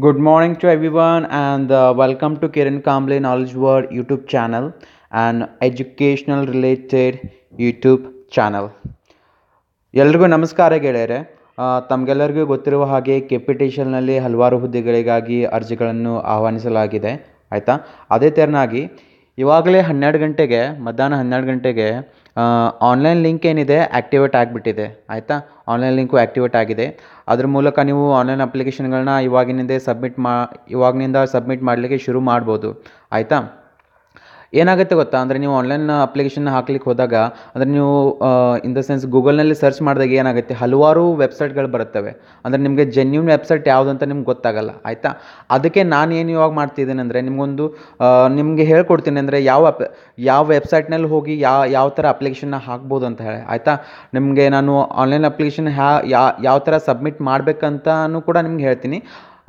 Good morning to everyone, and uh, welcome to Kiran Kamble Knowledge World YouTube channel and educational related YouTube channel ಎಲ್ರಿಗೂ ನಮಸ್ಕಾರ ಗೆಳೆಯರೆ ತಮಗೆಲ್ಲರಿಗೂ ಗೊತ್ತಿರುವ ಹಾಗೆ ಕೆಪಿಟೇಷನ್ನಲ್ಲಿ ಹಲವಾರು ಹುದ್ದೆಗಳಿಗಾಗಿ ಅರ್ಜಿಗಳನ್ನು ಆಹ್ವಾನಿಸಲಾಗಿದೆ ಆಯಿತಾ ಅದೇ ತೆರನಾಗಿ ಇವಾಗಲೇ ಹನ್ನೆರಡು ಗಂಟೆಗೆ ಮಧ್ಯಾಹ್ನ ಹನ್ನೆರಡು ಗಂಟೆಗೆ ಆನ್ಲೈನ್ ಲಿಂಕ್ ಏನಿದೆ ಆ್ಯಕ್ಟಿವೇಟ್ ಆಗಿಬಿಟ್ಟಿದೆ ಆಯಿತಾ ಆನ್ಲೈನ್ ಲಿಂಕು ಆ್ಯಕ್ಟಿವೇಟ್ ಆಗಿದೆ ಅದ್ರ ಮೂಲಕ ನೀವು ಆನ್ಲೈನ್ ಅಪ್ಲಿಕೇಶನ್ಗಳನ್ನ ಇವಾಗಿನಿಂದೇ ಸಬ್ಮಿಟ್ ಮಾ ಇವಾಗಿನಿಂದ ಸಬ್ಮಿಟ್ ಮಾಡಲಿಕ್ಕೆ ಶುರು ಮಾಡ್ಬೋದು ಆಯಿತಾ ಏನಾಗುತ್ತೆ ಗೊತ್ತಾ ಅಂದರೆ ನೀವು ಆನ್ಲೈನ್ ಅಪ್ಲಿಕೇಶನ್ ಹಾಕ್ಲಿಕ್ಕೆ ಹೋದಾಗ ಅಂದರೆ ನೀವು ಇನ್ ದ ಸೆನ್ಸ್ ಗೂಗಲ್ನಲ್ಲಿ ಸರ್ಚ್ ಮಾಡಿದಾಗ ಏನಾಗುತ್ತೆ ಹಲವಾರು ವೆಬ್ಸೈಟ್ಗಳು ಬರುತ್ತವೆ ಅಂದರೆ ನಿಮಗೆ ಜೆನ್ಯೂನ್ ವೆಬ್ಸೈಟ್ ಯಾವುದಂತ ನಿಮ್ಗೆ ಗೊತ್ತಾಗಲ್ಲ ಆಯಿತಾ ಅದಕ್ಕೆ ನಾನು ಏನು ಇವಾಗ ಮಾಡ್ತಿದ್ದೀನಿ ಅಂದರೆ ನಿಮಗೊಂದು ನಿಮಗೆ ಹೇಳ್ಕೊಡ್ತೀನಿ ಅಂದರೆ ಯಾವ ಯಾವ ವೆಬ್ಸೈಟ್ನಲ್ಲಿ ಹೋಗಿ ಯಾವ ಯಾವ ಥರ ಅಪ್ಲಿಕೇಶನ್ನ ಹಾಕ್ಬೋದು ಅಂತ ಹೇಳಿ ಆಯಿತಾ ನಿಮಗೆ ನಾನು ಆನ್ಲೈನ್ ಅಪ್ಲಿಕೇಶನ್ ಹ್ಯಾ ಯಾವ ಥರ ಸಬ್ಮಿಟ್ ಮಾಡಬೇಕಂತನೂ ಕೂಡ ನಿಮ್ಗೆ ಹೇಳ್ತೀನಿ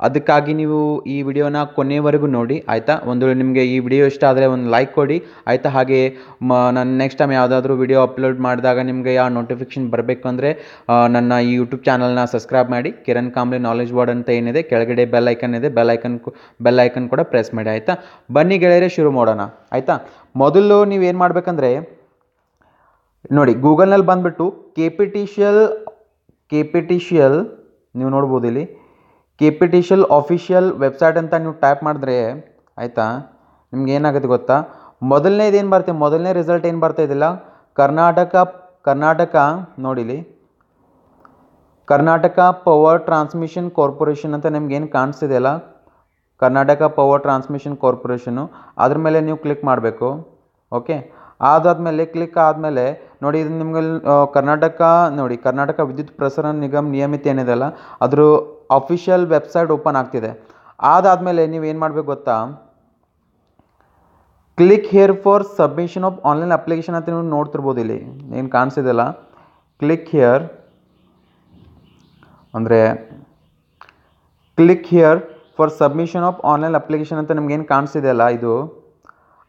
ಅದಕ್ಕಾಗಿ ನೀವು ಈ ವಿಡಿಯೋನ ಕೊನೆವರೆಗೂ ನೋಡಿ ಆಯಿತಾ ಒಂದು ನಿಮಗೆ ಈ ವಿಡಿಯೋ ಇಷ್ಟ ಆದರೆ ಒಂದು ಲೈಕ್ ಕೊಡಿ ಆಯಿತಾ ಹಾಗೆ ಮ ನಾನು ನೆಕ್ಸ್ಟ್ ಟೈಮ್ ಯಾವುದಾದ್ರೂ ವಿಡಿಯೋ ಅಪ್ಲೋಡ್ ಮಾಡಿದಾಗ ನಿಮಗೆ ಯಾವ ನೋಟಿಫಿಕೇಷನ್ ಬರಬೇಕು ಅಂದರೆ ನನ್ನ ಈ ಯೂಟ್ಯೂಬ್ ಚಾನಲ್ನ ಸಬ್ಸ್ಕ್ರೈಬ್ ಮಾಡಿ ಕಿರಣ್ ಕಾಂಬ್ಲಿ ನಾಲೆಜ್ ವರ್ಡ್ ಅಂತ ಏನಿದೆ ಕೆಳಗಡೆ ಬೆಲ್ ಇದೆ ಬೆಲ್ ಐಕನ್ ಬೆಲ್ ಕೂಡ ಪ್ರೆಸ್ ಮಾಡಿ ಆಯಿತಾ ಬನ್ನಿ ಗೆಳೆಯರೆ ಶುರು ಮಾಡೋಣ ಆಯಿತಾ ಮೊದಲು ನೀವೇನು ಮಾಡಬೇಕಂದ್ರೆ ನೋಡಿ ಗೂಗಲ್ನಲ್ಲಿ ಬಂದುಬಿಟ್ಟು ಕೆಪಿಟಿಷಿಯಲ್ ಕೆಪಿಟಿಷಿಯಲ್ ನೀವು ನೋಡ್ಬೋದು ಇಲ್ಲಿ K P T C L website ಅಂತ ನೀವು ಟೈಪ್ ಮಾಡಿದ್ರೆ ಆಯಿತಾ ನಿಮ್ಗೆ ಏನಾಗುತ್ತೆ ಗೊತ್ತಾ ಮೊದಲನೇದು ಏನು ಬರುತ್ತೆ ಮೊದಲನೇ ರಿಸಲ್ಟ್ ಏನು ಬರ್ತಾ ಕರ್ನಾಟಕ ಕರ್ನಾಟಕ ನೋಡಿಲಿ ಕರ್ನಾಟಕ ಪವರ್ ಟ್ರಾನ್ಸ್ಮಿಷನ್ ಕಾರ್ಪೊರೇಷನ್ ಅಂತ ನಿಮ್ಗೇನು ಏನು ಅಲ್ಲ ಕರ್ನಾಟಕ ಪವರ್ ಟ್ರಾನ್ಸ್ಮಿಷನ್ ಕಾರ್ಪೊರೇಷನು ಅದ್ರ ಮೇಲೆ ನೀವು ಕ್ಲಿಕ್ ಮಾಡಬೇಕು ಓಕೆ ಅದಾದ್ಮೇಲೆ ಕ್ಲಿಕ್ ಆದಮೇಲೆ ನೋಡಿ ಇದು ನಿಮಗೆ ಕರ್ನಾಟಕ ನೋಡಿ ಕರ್ನಾಟಕ ವಿದ್ಯುತ್ ಪ್ರಸರಣ ನಿಗಮ್ ನಿಯಮಿತ ಏನಿದೆ ಅಲ್ಲ ಅದ್ರ ಅಫಿಷಿಯಲ್ ವೆಬ್ಸೈಟ್ ಓಪನ್ ಆಗ್ತಿದೆ ಅದಾದಮೇಲೆ ನೀವು ಏನು ಮಾಡಬೇಕು ಗೊತ್ತಾ click here for submission of online application ಅಂತ ನೀವು ನೋಡ್ತಿರ್ಬೋದು ಇಲ್ಲಿ ಏನು ಕಾಣಿಸಿದೆಲ್ಲ ಕ್ಲಿಕ್ ಹಿಯರ್ ಅಂದರೆ click here for submission of online application ಅಂತ ನಿಮ್ಗೇನು ಕಾಣಿಸಿದೆಯಲ್ಲ ಇದು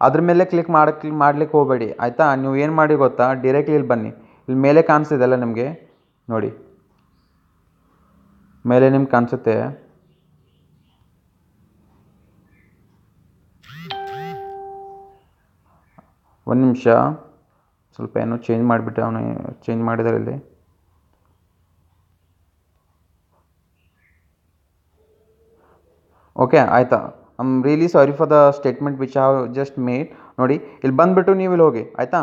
ಅದ್ರ ಮೇಲೆ ಕ್ಲಿಕ್ ಮಾಡಕ್ಕೆ ಮಾಡ್ಲಿಕ್ಕೆ ಹೋಗಬೇಡಿ ಆಯಿತಾ ನೀವು ಏನು ಮಾಡಿ ಗೊತ್ತಾ ಡಿರೆಕ್ಟ್ಲಿ ಇಲ್ಲಿ ಬನ್ನಿ ಇಲ್ಲಿ ಮೇಲೆ ಅಲ್ಲ ನಿಮಗೆ ನೋಡಿ ಮೇಲೆ ನಿಮ್ಗೆ ಕಾಣಿಸುತ್ತೆ ಒಂದು ನಿಮಿಷ ಸ್ವಲ್ಪ ಏನೋ ಚೇಂಜ್ ಮಾಡಿಬಿಟ್ಟೆ ಅವನು ಚೇಂಜ್ ಮಾಡಿದಾರೆ ಇಲ್ಲಿ ಓಕೆ ಆಯಿತಾ I'm am really sorry for the statement which have just made ನೋಡಿ ಇಲ್ಲಿ ಬಂದುಬಿಟ್ಟು ನೀವು ಇಲ್ಲಿ ಹೋಗಿ ಆಯಿತಾ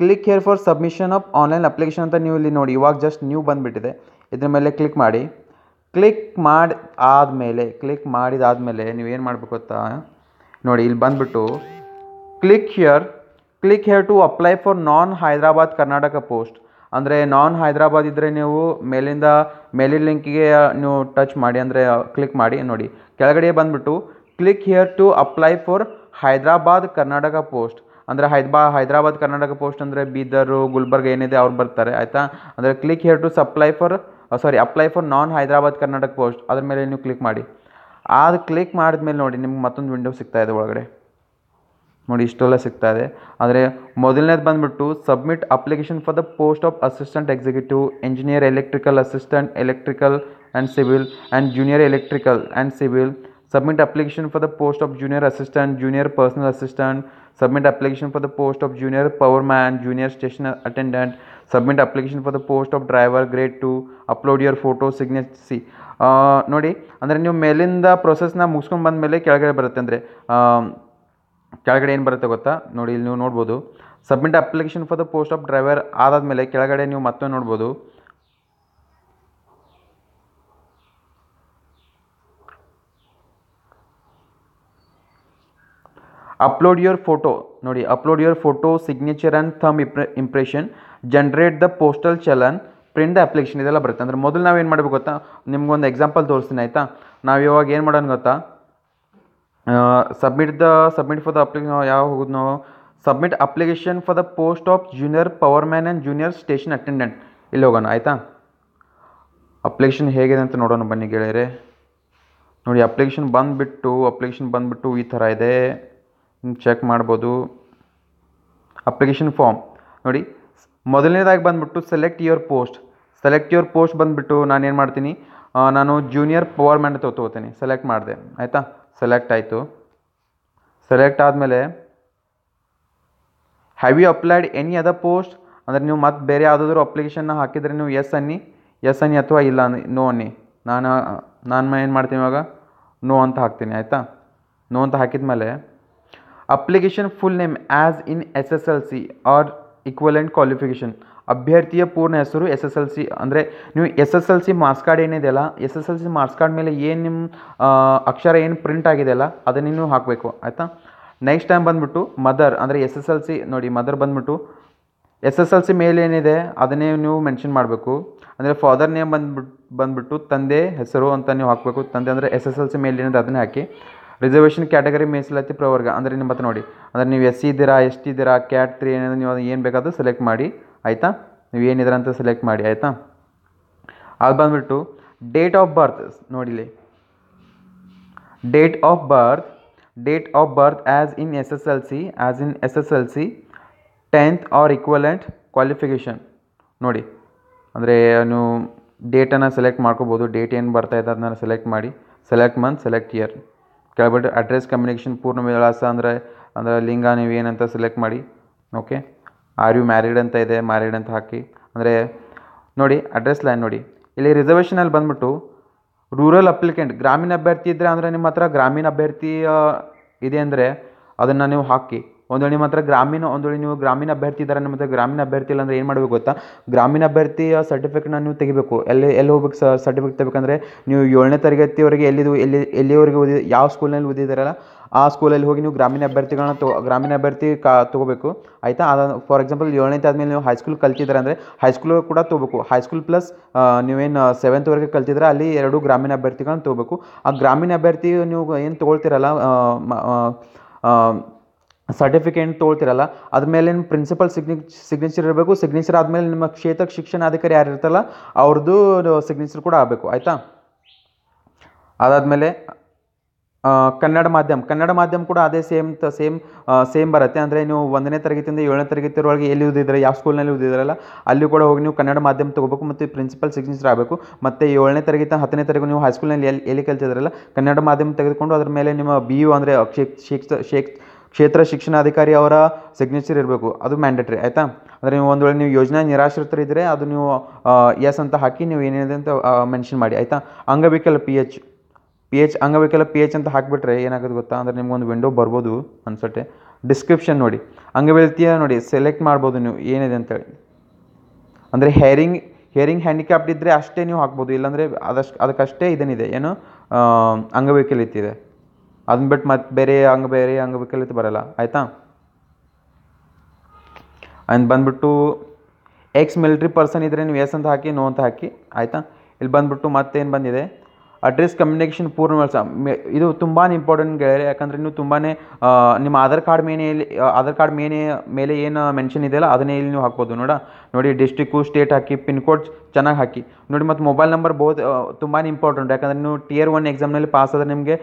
click here for submission of online application ಅಂತ ನೀವು ಇಲ್ಲಿ ನೋಡಿ ಇವಾಗ ಜಸ್ಟ್ ನೀವು ಬಂದುಬಿಟ್ಟಿದೆ ಇದ್ರ ಮೇಲೆ ಕ್ಲಿಕ್ ಮಾಡಿ ಕ್ಲಿಕ್ ಮಾಡಿ ಆದಮೇಲೆ ಕ್ಲಿಕ್ ಮಾಡಿದಾದಮೇಲೆ ನೀವು ಏನು ಮಾಡಬೇಕು ಗೊತ್ತಾ ನೋಡಿ ಇಲ್ಲಿ ಬಂದುಬಿಟ್ಟು click here click here to apply for non Hyderabad Karnataka post ಅಂದರೆ ನಾನ್ ಹೈದ್ರಾಬಾದ್ ಇದ್ದರೆ ನೀವು ಮೇಲಿಂದ ಮೇಲಿನ ಲಿಂಕಿಗೆ ನೀವು ಟಚ್ ಮಾಡಿ ಅಂದರೆ ಕ್ಲಿಕ್ ಮಾಡಿ ನೋಡಿ ಕೆಳಗಡೆ ಬಂದುಬಿಟ್ಟು click here to apply for Hyderabad Karnataka post ಅಂದರೆ ಹೈದ್ಬಾ ಹೈದ್ರಾಬಾದ್ ಕರ್ನಾಟಕ ಪೋಸ್ಟ್ ಅಂದರೆ ಬೀದರು ಗುಲ್ಬರ್ಗ ಏನಿದೆ ಅವ್ರು ಬರ್ತಾರೆ ಆಯಿತಾ ಅಂದರೆ click here to supply for sorry apply for non Hyderabad Karnataka post ಅದ್ರ ಮೇಲೆ ನೀವು ಕ್ಲಿಕ್ ಮಾಡಿ ಅದು ಕ್ಲಿಕ್ ಮಾಡಿದ್ಮೇಲೆ ನೋಡಿ ನಿಮ್ಗೆ ಮತ್ತೊಂದು ವಿಂಡೋ ಸಿಗ್ತಾ ಇದೆ ಒಳಗಡೆ ನೋಡಿ ಇಷ್ಟೆಲ್ಲ ಸಿಗ್ತಾ ಇದೆ ಆದರೆ ಮೊದಲನೇದು ಬಂದುಬಿಟ್ಟು submit application for the post of assistant executive engineer electrical assistant electrical and civil and junior electrical and civil Submit application for the post of junior assistant, junior personal assistant. Submit application for the post of junior power man, junior station attendant. Submit application for the post of driver grade 2. Upload your photo signature. See. ನೋಡಿ ಅಂದರೆ ನೀವು ಮೇಲಿಂದ ಪ್ರೊಸೆಸ್ನ ಮುಗಿಸ್ಕೊಂಡು ಬಂದಮೇಲೆ ಕೆಳಗಡೆ ಬರುತ್ತೆ ಅಂದರೆ ಕೆಳಗಡೆ ಏನು ಬರುತ್ತೆ ಗೊತ್ತಾ ನೋಡಿ ಇಲ್ಲಿ ನೀವು ನೋಡ್ಬೋದು submit application for the post of driver mele ಕೆಳಗಡೆ ನೀವು ಮತ್ತೆ ನೋಡ್ಬೋದು ಅಪ್ಲೋಡ್ ಯುವರ್ ಫೋಟೋ ನೋಡಿ upload your photo signature and thumb thumb impression generate the postal challan print application ಇದೆಲ್ಲ ಬರುತ್ತೆ ಅಂದರೆ ಮೊದಲು ನಾವು ಏನು ಮಾಡಬೇಕು ಗೊತ್ತಾ ನಿಮ್ಗೊಂದು ಎಕ್ಸಾಂಪಲ್ ತೋರಿಸ್ತೀನಿ ಆಯಿತಾ ನಾವು ಇವಾಗ ಏನು ಮಾಡೋಣ ಗೊತ್ತಾ submit the submit for the application ಯಾವಾಗ ಹೋಗೋದು ನಾವು submit application for the post of junior power man and junior station attendant ಇಲ್ಲಿ ಹೋಗೋಣ ಆಯಿತಾ ಅಪ್ಲಿಕೇಶನ್ ಹೇಗಿದೆ ಅಂತ ನೋಡೋಣ ಬನ್ನಿ ಗೆಳೆಯರೆ ನೋಡಿ ಅಪ್ಲಿಕೇಶನ್ ಬಂದುಬಿಟ್ಟು ಅಪ್ಲಿಕೇಶನ್ ಬಂದುಬಿಟ್ಟು ಈ ಥರ ಇದೆ ಚೆಕ್ ಮಾಡ್ಬೋದು ಅಪ್ಲಿಕೇಶನ್ ಫಾರ್ಮ್ ನೋಡಿ ಮೊದಲನೇದಾಗಿ ಬಂದುಬಿಟ್ಟು select your post select your post ಬಂದುಬಿಟ್ಟು ಏನು ಮಾಡ್ತೀನಿ ನಾನು ಜೂನಿಯರ್ ಪವರ್ ಮ್ಯಾನ್ ಅಂತ ತೊಗೋತೀನಿ ಸೆಲೆಕ್ಟ್ ಮಾಡಿದೆ ಆಯಿತಾ ಸೆಲೆಕ್ಟ್ ಆಯಿತು ಸೆಲೆಕ್ಟ್ ಆದಮೇಲೆ have you applied any other post ಅಂದರೆ ನೀವು ಮತ್ತೆ ಬೇರೆ ಯಾವುದಾದ್ರು ಅಪ್ಲಿಕೇಶನ್ನ ಹಾಕಿದರೆ ನೀವು ಎಸ್ ಅನ್ನಿ ಎಸ್ ಅನ್ನಿ ಅಥವಾ ಇಲ್ಲ ನೋ ಅನ್ನಿ ನಾನು ನಾನು ಏನು ಮಾಡ್ತೀನಿ ಇವಾಗ ನೋ ಅಂತ ಹಾಕ್ತೀನಿ ಆಯಿತಾ ನೋ ಅಂತ ಹಾಕಿದ ಮೇಲೆ application full name as in S S L C or equivalent qualification ಅಭ್ಯರ್ಥಿಯ ಪೂರ್ಣ ಹೆಸರು ಎಸ್ ಎಸ್ ಎಲ್ ಸಿ ಅಂದರೆ ನೀವು S S L C marks card ಏನಿದೆಯಲ್ಲ S S L C marks card ಮೇಲೆ ಏನು ನಿಮ್ಮ ಅಕ್ಷರ ಏನು ಪ್ರಿಂಟ್ ಆಗಿದೆಯಲ್ಲ ಅದನ್ನೇ ನೀವು ಹಾಕಬೇಕು ಆಯಿತಾ ನೆಕ್ಸ್ಟ್ ಟೈಮ್ ಬಂದ್ಬಿಟ್ಟು ಮದರ್ ಅಂದರೆ ಎಸ್ ಎಸ್ ಎಲ್ ಸಿ ನೋಡಿ ಮದರ್ ಬಂದ್ಬಿಟ್ಟು ಎಸ್ ಎಸ್ ಎಲ್ ಸಿ ಮೇಲೆ ಏನಿದೆ ಅದನ್ನೇ ನೀವು ಮೆನ್ಷನ್ ಮಾಡಬೇಕು ಅಂದರೆ ಫಾದರ್ ನೇಮ್ ಬಂದ್ಬಿಟ್ಟು ಬಂದುಬಿಟ್ಟು ತಂದೆ ಹೆಸರು ಅಂತ ನೀವು ಹಾಕಬೇಕು ತಂದೆ ಅಂದರೆ ಎಸ್ ಎಸ್ ಎಲ್ ಸಿ ಮೇಲೆ ಏನಿದೆ ಅದನ್ನೇ ಹಾಕಿ ರಿಸರ್ವೇಷನ್ ಕ್ಯಾಟಗರಿ ಮೀಸಲಾತಿ ಪ್ರವರ್ಗ ಅಂದರೆ ನಿಮ್ಮ ಹತ್ರ ನೋಡಿ ಅಂದರೆ ನೀವು ಎಸ್ ಸಿ ಇದ್ದೀರಾ ಎಸ್ ಟಿ ಇದ್ದೀರಾ ಕ್ಯಾಟ್ ತ್ರೀ ಏನಿದೆ ನೀವು ಅದನ್ನು ಏನು ಬೇಕಾದರೂ ಸೆಲೆಕ್ಟ್ ಮಾಡಿ ಆಯಿತಾ ನೀವು ಏನಿದ್ದೀರ ಅಂತ ಸೆಲೆಕ್ಟ್ ಮಾಡಿ ಆಯಿತಾ ಅದು ಬಂದುಬಿಟ್ಟು ಡೇಟ್ ಆಫ್ ಬರ್ತ್ ನೋಡಿಲಿ date of birth date of birth as in S S L C as in S S L C tenth or equivalent qualification ನೋಡಿ ಅಂದರೆ ನೀವು ಡೇಟನ್ನು ಸೆಲೆಕ್ಟ್ ಮಾಡ್ಕೋಬೋದು ಡೇಟ್ ಏನು ಬರ್ತಾಯಿದೆ ಅದನ್ನ ಸೆಲೆಕ್ಟ್ ಮಾಡಿ ಸೆಲೆಕ್ಟ್ ಮಂತ್ ಸೆಲೆಕ್ಟ್ ಇಯರ್ ಕೇಳ್ಬಿಟ್ಟು ಅಡ್ರೆಸ್ ಕಮ್ಯುನಿಕೇಷನ್ ಪೂರ್ಣ ವಿಳಾಸ ಅಂದರೆ ಅಂದರೆ ಲಿಂಗ ನೀವು ಏನಂತ ಸೆಲೆಕ್ಟ್ ಮಾಡಿ ಓಕೆ ಆರ್ ಯು ಮ್ಯಾರಿಡ್ ಅಂತ ಇದೆ ಮ್ಯಾರಿಡ್ ಅಂತ ಹಾಕಿ ಅಂದರೆ ನೋಡಿ ಅಡ್ರೆಸ್ ಲೈನ್ ನೋಡಿ ಇಲ್ಲಿ ರಿಸರ್ವೇಷನಲ್ಲಿ ಬಂದ್ಬಿಟ್ಟು ರೂರಲ್ ಅಪ್ಲಿಕೆಂಟ್ ಗ್ರಾಮೀಣ ಅಭ್ಯರ್ಥಿ ಇದ್ದರೆ ಅಂದರೆ ನಿಮ್ಮ ಹತ್ರ ಗ್ರಾಮೀಣ ಅಭ್ಯರ್ಥಿ ಇದೆ ಅಂದರೆ ಅದನ್ನು ನೀವು ಹಾಕಿ ಒಂದು ಮಾತ್ರ ಗ್ರಾಮೀಣ ಒಂದು ವೇಳೆ ನೀವು ಗ್ರಾಮೀಣ ಅಭ್ಯರ್ಥಿ ಇದ್ದಾರೆ ನಿಮ್ಮ ಗ್ರಾಮೀಣ ಅಭ್ಯರ್ಥಿ ಇಲ್ಲ ಅಂದರೆ ಏನು ಮಾಡಬೇಕು ಗೊತ್ತಾ ಗ್ರಾಮೀಣ ಅಭ್ಯರ್ಥಿಯ ಸರ್ಟಿಫಿಕೇಟ್ನ ನೀವು ತೆಗಿಬೇಕು ಎಲ್ಲಿ ಎಲ್ಲಿ ಹೋಗ್ಬೇಕು ಸರ್ ಸರ್ಟಿಫಿಕೇಟ್ ತೆಗಬೇಕಂದ್ರೆ ನೀವು ಏಳನೇ ತರಗತಿವರೆಗೆ ಎಲ್ಲಿದು ಎಲ್ಲಿ ಎಲ್ಲಿವರೆಗೆ ಓದಿ ಯಾವ ಸ್ಕೂಲ್ನಲ್ಲಿ ಓದಿದಾರಲ್ಲ ಆ ಸ್ಕೂಲಲ್ಲಿ ಹೋಗಿ ನೀವು ಗ್ರಾಮೀಣ ಅಭ್ಯರ್ಥಿಗಳನ್ನ ತೊ ಗ್ರಾಮೀಣ ಅಭ್ಯರ್ಥಿ ಕ ತೊಗೋಬೇಕು ಆಯಿತಾ ಅದ ಫಾರ್ ಎಕ್ಸಾಂಪಲ್ ಏಳನೇ ಆದಮೇಲೆ ನೀವು ಹೈಸ್ಕೂಲ್ ಕಲ್ತಿದ್ದಾರೆ ಅಂದರೆ ಹೈಸ್ಕೂಲ್ ಕೂಡ ತೊಗೋಬೇಕು ಹೈಸ್ಕೂಲ್ ಪ್ಲಸ್ ನೀವೇನು ಸೆವೆಂತ್ವರೆಗೆ ಕಲ್ತಿದ್ರೆ ಅಲ್ಲಿ ಎರಡು ಗ್ರಾಮೀಣ ಅಭ್ಯರ್ಥಿಗಳನ್ನ ತೊಗೋಬೇಕು ಆ ಗ್ರಾಮೀಣ ಅಭ್ಯರ್ಥಿ ನೀವು ಏನು ತೊಗೊಳ್ತಿರಲ್ಲ ಸರ್ಟಿಫಿಕೇಟ್ ತೊಗೊಳ್ತಿರಲ್ಲ ಅದ್ರ ಮೇಲಿನ ಪ್ರಿನ್ಸಿಪಲ್ ಸಿಗ್ನಿ ಸಿಗ್ನೇಚರ್ ಇರಬೇಕು ಸಿಗ್ನೇಚರ್ ಆದಮೇಲೆ ನಿಮ್ಮ ಕ್ಷೇತ್ರ ಶಿಕ್ಷಣಾಧಿಕಾರಿ ಯಾರು ಇರ್ತಲ್ಲ ಅವ್ರದ್ದು ಸಿಗ್ನೇಚರ್ ಕೂಡ ಆಗಬೇಕು ಆಯಿತಾ ಅದಾದಮೇಲೆ ಕನ್ನಡ ಮಾಧ್ಯಮ ಕನ್ನಡ ಮಾಧ್ಯಮ ಕೂಡ ಅದೇ ಸೇಮ್ ತ ಸೇಮ್ ಸೇಮ್ ಬರುತ್ತೆ ಅಂದರೆ ನೀವು ಒಂದನೇ ತರಗತಿಯಿಂದ ಏಳನೇ ತರಗತಿವರೆಗೆ ಎಲ್ಲಿ ಓದಿದ್ರೆ ಯಾವ ಸ್ಕೂಲ್ನಲ್ಲಿ ಓದಿದ್ರಲ್ಲ ಅಲ್ಲಿ ಕೂಡ ಹೋಗಿ ನೀವು ಕನ್ನಡ ಮಾಧ್ಯಮ ತೊಗೋಬೇಕು ಮತ್ತು ಪ್ರಿನ್ಸಿಪಲ್ ಸಿಗ್ನೇಚರ್ ಆಗಬೇಕು ಮತ್ತು ಏಳನೇ ತರಗತಿ ಹತ್ತನೇ ತರಗತಿ ನೀವು ಹೈಸ್ಕೂಲ್ನಲ್ಲಿ ಎಲ್ಲಿ ಎಲ್ಲಿ ಕಲ್ತಿದ್ರಲ್ಲ ಕನ್ನಡ ಮಾಧ್ಯಮ ತೆಗೆದುಕೊಂಡು ಅದ್ರ ಮೇಲೆ ನಿಮ್ಮ ಬಿ ಯು ಅಂದರೆ ಶಿಕ್ಷ ಶಿಕ್ಷ ಕ್ಷೇತ್ರ ಶಿಕ್ಷಣಾಧಿಕಾರಿ ಅವರ ಸಿಗ್ನೇಚರ್ ಇರಬೇಕು ಅದು ಮ್ಯಾಂಡೇಟ್ರಿ ಆಯಿತಾ ಅಂದರೆ ನೀವು ಒಂದು ವೇಳೆ ನೀವು ಯೋಜನೆ ನಿರಾಶ್ರಿತರಿದ್ದರೆ ಅದು ನೀವು ಎಸ್ ಅಂತ ಹಾಕಿ ನೀವು ಏನಿದೆ ಅಂತ ಮೆನ್ಷನ್ ಮಾಡಿ ಆಯಿತಾ ಅಂಗವಿಕಲ ಪಿ ಎಚ್ ಪಿ ಎಚ್ ಅಂಗವಿಕಲ ಪಿ ಎಚ್ ಅಂತ ಹಾಕಿಬಿಟ್ರೆ ಏನಾಗುತ್ತೆ ಗೊತ್ತಾ ಅಂದರೆ ನಿಮ್ಗೊಂದು ವಿಂಡೋ ಬರ್ಬೋದು ಅನ್ಸಟ್ಟೆ ಡಿಸ್ಕ್ರಿಪ್ಷನ್ ನೋಡಿ ಅಂಗವಿಕಲ್ತಿಯ ನೋಡಿ ಸೆಲೆಕ್ಟ್ ಮಾಡ್ಬೋದು ನೀವು ಏನಿದೆ ಅಂತೇಳಿ ಅಂದರೆ ಹೇರಿಂಗ್ ಹೇರಿಂಗ್ ಹ್ಯಾಂಡಿಕ್ಯಾಪ್ಡ್ ಇದ್ದರೆ ಅಷ್ಟೇ ನೀವು ಹಾಕ್ಬೋದು ಇಲ್ಲಾಂದರೆ ಅದಷ್ಟು ಅದಕ್ಕಷ್ಟೇ ಇದೇನಿದೆ ಏನು ಅಂಗವೈಕಲ್ಯತೆ ಇತ್ತಿದೆ ಅದನ್ನ ಬಿಟ್ಟು ಮತ್ತೆ ಬೇರೆ ಹಂಗೆ ಬೇರೆ ಹಂಗೆ ಬೇಕಲಿತ್ತು ಬರಲ್ಲ ಆಯಿತಾ ಆ್ಯಂಡ್ ಬಂದುಬಿಟ್ಟು ಎಕ್ಸ್ ಮಿಲ್ಟ್ರಿ ಪರ್ಸನ್ ಇದ್ದರೆ ನೀವು ಎಸ್ ಅಂತ ಹಾಕಿ ನೋ ಅಂತ ಹಾಕಿ ಆಯಿತಾ ಇಲ್ಲಿ ಬಂದ್ಬಿಟ್ಟು ಮತ್ತೇನು ಬಂದಿದೆ ಅಡ್ರೆಸ್ ಕಮ್ಯುನಿಕೇಷನ್ ಪೂರ್ಣಗೊಳಿಸ ಇದು ತುಂಬಾ ಇಂಪಾರ್ಟೆಂಟ್ ಗೆಳೆಯರೆ ಯಾಕಂದರೆ ನೀವು ತುಂಬಾ ನಿಮ್ಮ ಆಧಾರ್ ಕಾರ್ಡ್ ಮೇನೆಯಲ್ಲಿ ಆಧಾರ್ ಕಾರ್ಡ್ ಮೇನೆ ಮೇಲೆ ಏನು ಮೆನ್ಷನ್ ಇದೆಯಲ್ಲ ಅದನ್ನೇ ಇಲ್ಲಿ ನೀವು ಹಾಕ್ಬೋದು ನೋಡ ನೋಡಿ ಡಿಸ್ಟಿಕ್ಕು ಸ್ಟೇಟ್ ಹಾಕಿ ಪಿನ್ ಕೋಡ್ ಚೆನ್ನಾಗಿ ಹಾಕಿ ನೋಡಿ ಮತ್ತು ಮೊಬೈಲ್ ನಂಬರ್ ಬಹುತ್ ತುಂಬಾ ಇಂಪಾರ್ಟೆಂಟ್ ಯಾಕಂದರೆ ನೀವು ಟಿಯರ್ ಒನ್ ಎಕ್ಸಾಮ್ನಲ್ಲಿ ಪಾಸ್ ಆದರೆ ನಿಮಗೆ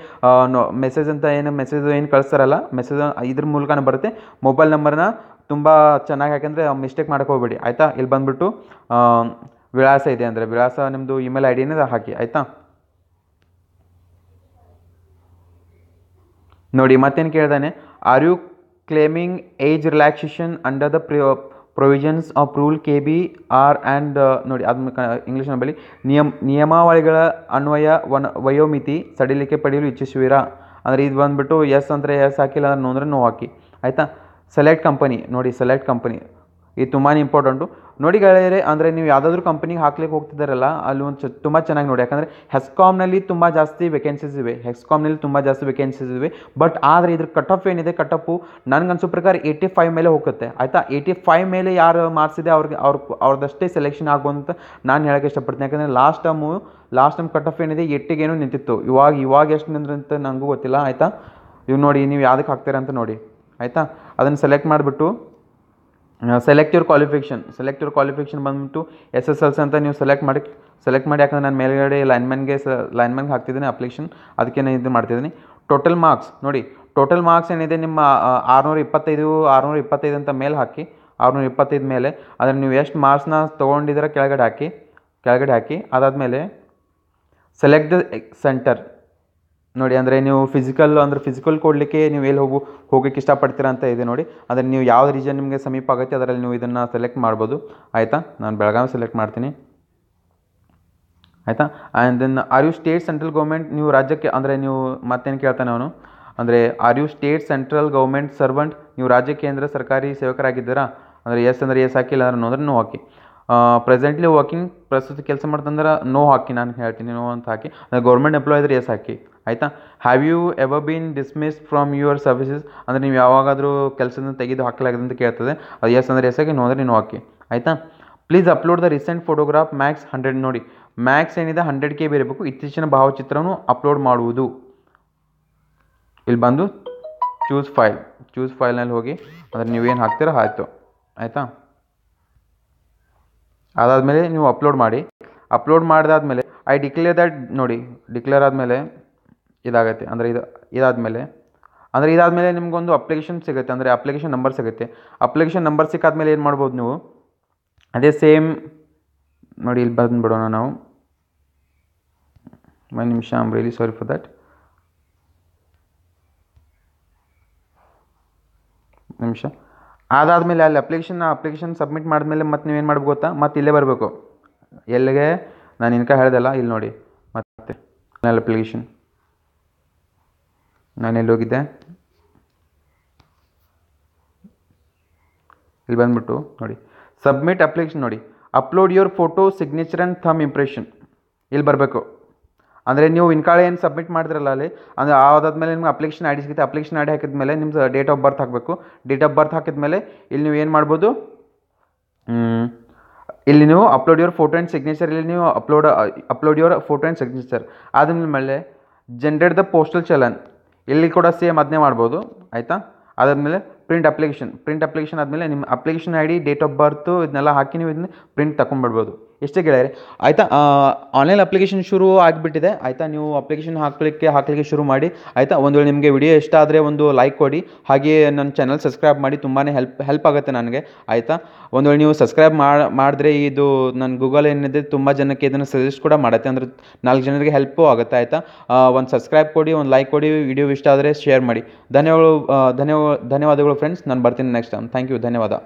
ಮೆಸೇಜ್ ಅಂತ ಏನು ಮೆಸೇಜ್ ಏನು ಕಳಿಸ್ತಾರಲ್ಲ ಮೆಸೇಜ್ ಇದ್ರ ಮೂಲಕ ಬರುತ್ತೆ ಮೊಬೈಲ್ ನಂಬರ್ನ ತುಂಬ ಚೆನ್ನಾಗಿ ಹಾಕಂದರೆ ಮಿಸ್ಟೇಕ್ ಮಾಡ್ಕೋಬೇಡಿ ಆಯಿತಾ ಇಲ್ಲಿ ಬಂದುಬಿಟ್ಟು ವಿಳಾಸ ಇದೆ ಅಂದರೆ ವಿಳಾಸ ನಿಮ್ಮದು ಇಮೇಲ್ ಐ ಡಿನೇ ಹಾಕಿ ಆಯಿತಾ ನೋಡಿ ಮತ್ತೇನು ಕೇಳ್ದಾನೆ are you claiming age relaxation under the provisions of rule K B R and ನೋಡಿ ಅದನ್ನು ಇಂಗ್ಲೀಷ್ ನಂಬಲ್ಲಿ ನಿಯಮ ನಿಯಮಾವಳಿಗಳ ಅನ್ವಯ ವನ ವಯೋಮಿತಿ ಸಡಿಲಿಕೆ ಪಡೆಯಲು ಇಚ್ಛಿಸುವಿರಾ ಅಂದರೆ ಇದು ಬಂದುಬಿಟ್ಟು ಎಸ್ ಅಂದರೆ ಎಸ್ ಹಾಕಿಲ್ಲ ಅಂದ್ರೆ ಅಂದರೆ ನೋ ಹಾಕಿ ಆಯಿತಾ ಸೆಲೆಕ್ಟ್ ಕಂಪನಿ ನೋಡಿ ಸೆಲೆಕ್ಟ್ ಕಂಪನಿ ಇದು ತುಂಬಾ ಇಂಪಾರ್ಟೆಂಟು ನೋಡಿ ಗೆಳೆಯರೆ ಅಂದರೆ ನೀವು ಯಾವುದಾದ್ರೂ ಕಂಪ್ನಿಗೆ ಹಾಕ್ಲಿಕ್ಕೆ ಹೋಗ್ತಿದ್ದಾರಲ್ಲ ಅಲ್ಲಿ ಒಂದು ಚ ತುಂಬ ಚೆನ್ನಾಗಿ ನೋಡಿ ಯಾಕಂದರೆ ಹೆಸ್ಕಾಮ್ನಲ್ಲಿ ತುಂಬ ಜಾಸ್ತಿ ವೇಕೆನ್ಸೀಸ್ ಇವೆ ಹೆಸ್ಕಾಮ್ನಲ್ಲಿ ತುಂಬ ಜಾಸ್ತಿ ವೇಕೆನ್ಸೀಸ್ ಇವೆ ಬಟ್ ಆದರೆ ಇದ್ರ ಕಟ್ ಆಫ್ ಏನಿದೆ ಕಟ್ ಆಫು ನನಗನ್ಸೋ ಪ್ರಕಾರ ಏಯ್ಟಿ ಫೈವ್ ಮೇಲೆ ಹೋಗುತ್ತೆ ಆಯಿತಾ ಏಯ್ಟಿ ಫೈವ್ ಮೇಲೆ ಯಾರು ಮಾರ್ಸಿದೆ ಅವ್ರಿಗೆ ಅವ್ರ ಅವ್ರದ್ದಷ್ಟೇ ಸೆಲೆಕ್ಷನ್ ಆಗುವಂತ ನಾನು ಹೇಳೋಕ್ಕೆ ಇಷ್ಟಪಡ್ತೀನಿ ಯಾಕಂದರೆ last time last time cut off ಏನಿದೆ ಎಟ್ಟಿಗೇನು ನಿಂತಿತ್ತು ಇವಾಗ ಇವಾಗ ಎಷ್ಟು ಅಂತ ನನಗೂ ಗೊತ್ತಿಲ್ಲ ಆಯಿತಾ ಇವು ನೋಡಿ ನೀವು ಯಾವುದಕ್ಕೆ ಹಾಕ್ತೀರಾ ಅಂತ ನೋಡಿ ಆಯಿತಾ ಅದನ್ನು ಸೆಲೆಕ್ಟ್ ಮಾಡಿಬಿಟ್ಟು select your qualification select your qualification ಬಂದ್ಬಿಟ್ಟು ಎಸ್ ಎಸ್ ಎಲ್ ಸಿ ಅಂತ ನೀವು ಸೆಲೆಕ್ಟ್ ಮಾಡಿ ಸೆಲೆಕ್ಟ್ ಮಾಡಿ ಯಾಕಂದರೆ ನಾನು ಮೇಲ್ಗಡೆ ಲೈನ್ಮನ್ಗೆ ಸ ಲೈನ್ಮನ್ಗೆ ಹಾಕ್ತಿದ್ದೀನಿ ಅಪ್ಲಿಕೇಶನ್ ಅದಕ್ಕೆ ನಾನು ಇದು ಮಾಡ್ತಿದ್ದೀನಿ ಟೋಟಲ್ ಮಾರ್ಕ್ಸ್ ನೋಡಿ ಟೋಟಲ್ ಮಾರ್ಕ್ಸ್ ಏನಿದೆ ನಿಮ್ಮ ಆರುನೂರ ಇಪ್ಪತ್ತೈದು ಆರುನೂರ ಇಪ್ಪತ್ತೈದು ಅಂತ ಮೇಲೆ ಹಾಕಿ ಆರುನೂರ ಇಪ್ಪತ್ತೈದು ಮೇಲೆ ಅದನ್ನು ನೀವು ಎಷ್ಟು ಮಾರ್ಕ್ಸ್ನ ತೊಗೊಂಡಿದ್ದೀರ ಕೆಳಗಡೆ ಹಾಕಿ ಕೆಳಗಡೆ ಹಾಕಿ ಅದಾದಮೇಲೆ ಸೆಲೆಕ್ಟ್ ಸೆಂಟರ್ ನೋಡಿ ಅಂದರೆ ನೀವು ಫಿಸಿಕಲ್ ಅಂದರೆ ಫಿಸಿಕಲ್ ಕೊಡಲಿಕ್ಕೆ ನೀವು ಎಲ್ಲಿ ಹೋಗು ಹೋಗಕ್ಕೆ ಇಷ್ಟಪಡ್ತೀರ ಅಂತ ಇದೆ ನೋಡಿ ಅದನ್ನು ನೀವು ಯಾವ ರೀಜನ್ ನಿಮಗೆ ಸಮೀಪ ಆಗುತ್ತೆ ಅದರಲ್ಲಿ ನೀವು ಇದನ್ನು ಸೆಲೆಕ್ಟ್ ಮಾಡ್ಬೋದು ಆಯಿತಾ ನಾನು ಬೆಳಗಾವಿ ಸೆಲೆಕ್ಟ್ ಮಾಡ್ತೀನಿ ಆಯಿತಾ and then are you state central government ನೀವು ರಾಜ್ಯಕ್ಕೆ ಅಂದರೆ ನೀವು ಮತ್ತೇನು ಕೇಳ್ತಾನೆ ಅವನು ಅಂದರೆ are you state central government servant ನೀವು ರಾಜ್ಯ ಕೇಂದ್ರ ಸರ್ಕಾರಿ ಸೇವಕರಾಗಿದ್ದೀರಾ ಅಂದರೆ ಎಸ್ ಅಂದರೆ ಎಸ್ ಹಾಕಿಲ್ಲ ಅಂದ್ರೆ ಅಂದರೆ ನೋ ಹಾಕಿ ಪ್ರೆಸೆಂಟ್ಲಿ ವರ್ಕಿಂಗ್ ಪ್ರಸ್ತುತ ಕೆಲಸ ಮಾಡ್ತಂದ್ರೆ ನೋ ಹಾಕಿ ನಾನು ಹೇಳ್ತೀನಿ ನೋ ಅಂತ ಹಾಕಿ ಗೌರ್ಮೆಂಟ್ ಎಂಪ್ಲಾಯ್ ಇದ್ರೆ ಎಸ್ ಹಾಕಿ ಆಯಿತಾ have you ever been dismiss from your services ಅಂದರೆ ನೀವು ಯಾವಾಗಾದರೂ ಕೆಲಸದಿಂದ ತೆಗೆದು ಹಾಕಲಾಗಿದೆ ಅಂತ ಕೇಳ್ತದೆ ಅದು ಎಸ್ ಅಂದರೆ ಎಸ್ ಹಾಕಿ ನೋ ಅಂದರೆ ನೀವು ಹಾಕಿ ಆಯಿತಾ please upload the recent photograph max hundred ನೋಡಿ ಮ್ಯಾಕ್ಸ್ ಏನಿದೆ ಹಂಡ್ರೆಡ್ ಕೆ ಬಿ ಇರಬೇಕು ಇತ್ತೀಚಿನ ಭಾವಚಿತ್ರನೂ ಅಪ್ಲೋಡ್ ಮಾಡುವುದು ಇಲ್ಲಿ ಬಂದು ಚೂಸ್ ಫೈಲ್ ಚೂಸ್ ಫೈಲ್ನಲ್ಲಿ ಹೋಗಿ ಅಂದರೆ ನೀವೇನು ಹಾಕ್ತೀರೋ ಆಯಿತು ಆಯಿತಾ ಅದಾದಮೇಲೆ ನೀವು ಅಪ್ಲೋಡ್ ಮಾಡಿ ಅಪ್ಲೋಡ್ ಮಾಡಿದಾದ್ಮೇಲೆ ಐ ಡಿಕ್ಲೇರ್ ದ್ಯಾಟ್ ನೋಡಿ ಡಿಕ್ಲೇರ್ ಆದಮೇಲೆ ಇದಾಗುತ್ತೆ ಅಂದರೆ ಇದು ಇದಾದಮೇಲೆ ಅಂದರೆ ಇದಾದಮೇಲೆ ನಿಮಗೊಂದು ಅಪ್ಲಿಕೇಶನ್ ಸಿಗುತ್ತೆ ಅಂದರೆ ಅಪ್ಲಿಕೇಶನ್ ನಂಬರ್ ಸಿಗುತ್ತೆ ಅಪ್ಲಿಕೇಶನ್ ನಂಬರ್ ಸಿಕ್ಕಾದ್ಮೇಲೆ ಏನು ಮಾಡ್ಬೋದು ನೀವು ಅದೇ ಸೇಮ್ ನೋಡಿ ಇಲ್ಲಿ ಬಂದುಬಿಡೋಣ ನಾವು ಒಂದು ನಿಮಿಷ am really sorry for that ನಿಮಿಷ ಅದಾದಮೇಲೆ ಅಲ್ಲಿ ಅಪ್ಲಿಕೇಶನ್ ಅಪ್ಲಿಕೇಶನ್ ಸಬ್ಮಿಟ್ ಮಾಡಿದ್ಮೇಲೆ ಮತ್ತೆ ನೀವೇನು ಮಾಡ್ಬೇಕು ಗೊತ್ತಾ ಮತ್ತೆ ಇಲ್ಲೇ ಬರಬೇಕು ಎಲ್ಲಿಗೆ ನಾನು ಇನ್ಕ ಹೇಳ್ದಲ್ಲ ಇಲ್ಲಿ ನೋಡಿ ಮತ್ತೆ ಅಲ್ಲಿ ಅಪ್ಲಿಕೇಶನ್ ನಾನು ಎಲ್ಲಿ ಹೋಗಿದ್ದೆ ಇಲ್ಲಿ ಬಂದ್ಬಿಟ್ಟು ನೋಡಿ ಸಬ್ಮಿಟ್ ಅಪ್ಲಿಕೇಶನ್ ನೋಡಿ upload your photo signature and thumb impression ಇಲ್ಲಿ ಬರಬೇಕು ಅಂದರೆ ನೀವು ಇನ್ಕಾಳೆ ಏನು ಸಬ್ಮಿಟ್ ಮಾಡಿದ್ರಲ್ಲ ಅಲ್ಲಿ ಅಂದರೆ ಮೇಲೆ ನಿಮ್ಗೆ ಅಪ್ಲಿಕೇಶನ್ ಐ ಡಿ ಸಿಗುತ್ತೆ ಅಪ್ಲಿಕೇಶನ್ ಐ ಡಿ ಹಾಕಿದ್ಮೇಲೆ ನಿಮ್ಮದು ಡೇಟ್ ಆಫ್ ಬರ್ತ್ ಹಾಕಬೇಕು ಡೇಟ್ ಆಫ್ ಬರ್ತ್ ಹಾಕಿದ ಮೇಲೆ ಇಲ್ಲಿ ನೀವು ಏನು ಮಾಡ್ಬೋದು ಇಲ್ಲಿ ನೀವು upload your photo and signature ಇಲ್ಲಿ ನೀವು upload upload your photo and signature ಮೇಲೆ ಜನ್ರೇಟ್ ದ ಪೋಸ್ಟಲ್ ಚಲನ್ ಇಲ್ಲಿ ಕೂಡ ಸೇಮ್ ಅದನ್ನೇ ಮಾಡ್ಬೋದು ಆಯಿತಾ ಅದಾದಮೇಲೆ ಪ್ರಿಂಟ್ ಅಪ್ಲಿಕೇಶನ್ ಪ್ರಿಂಟ್ ಅಪ್ಲಿಕೇಶನ್ ಆದಮೇಲೆ ನಿಮ್ಮ application I D date of birth ಇದನ್ನೆಲ್ಲ ಹಾಕಿ ನೀವು ಇದನ್ನ ಪ್ರಿಂಟ್ ತಗೊಂಡ್ಬಿಡ್ಬೋದು ಎಷ್ಟೇ ಗೆಳೆಯರೆ ಆಯಿತಾ ಆನ್ಲೈನ್ ಅಪ್ಲಿಕೇಶನ್ ಶುರು ಆಗಿಬಿಟ್ಟಿದೆ ಆಯಿತಾ ನೀವು ಅಪ್ಲಿಕೇಶನ್ ಹಾಕಲಿಕ್ಕೆ ಹಾಕಲಿಕ್ಕೆ ಶುರು ಮಾಡಿ ಆಯಿತಾ ಒಂದು ವೇಳೆ ನಿಮಗೆ ವಿಡಿಯೋ ಇಷ್ಟ ಆದರೆ ಒಂದು ಲೈಕ್ ಕೊಡಿ ಹಾಗೆಯೇ ನನ್ನ ಚಾನಲ್ ಸಬ್ಸ್ಕ್ರೈಬ್ ಮಾಡಿ ತುಂಬಾ ಹೆಲ್ಪ್ ಹೆಲ್ಪ್ ಆಗುತ್ತೆ ನನಗೆ ಆಯಿತಾ ಒಂದು ವೇಳೆ ನೀವು ಸಬ್ಸ್ಕ್ರೈಬ್ ಮಾಡಿದ್ರೆ ಇದು ನನ್ನ ಗೂಗಲ್ ಏನಿದೆ ತುಂಬ ಜನಕ್ಕೆ ಇದನ್ನು ಸಜೆಸ್ಟ್ ಕೂಡ ಮಾಡುತ್ತೆ ಅಂದರೆ ನಾಲ್ಕು ಜನರಿಗೆ ಹೆಲ್ಪು ಆಗುತ್ತೆ ಆಯಿತಾ ಒಂದು ಸಬ್ಸ್ಕ್ರೈಬ್ ಕೊಡಿ ಒಂದು ಲೈಕ್ ಕೊಡಿ ವಿಡಿಯೋ ಇಷ್ಟ ಆದರೆ ಶೇರ್ ಮಾಡಿ ಧನ್ಯವಾದಗಳು ಧನ್ಯವಾದ ಧನ್ಯವಾದಗಳು ಫ್ರೆಂಡ್ಸ್ ನಾನು ಬರ್ತೀನಿ ನೆಕ್ಸ್ಟ್ ಟೈಮ್ ಥ್ಯಾಂಕ್ ಯು ಧನ್ಯವಾದ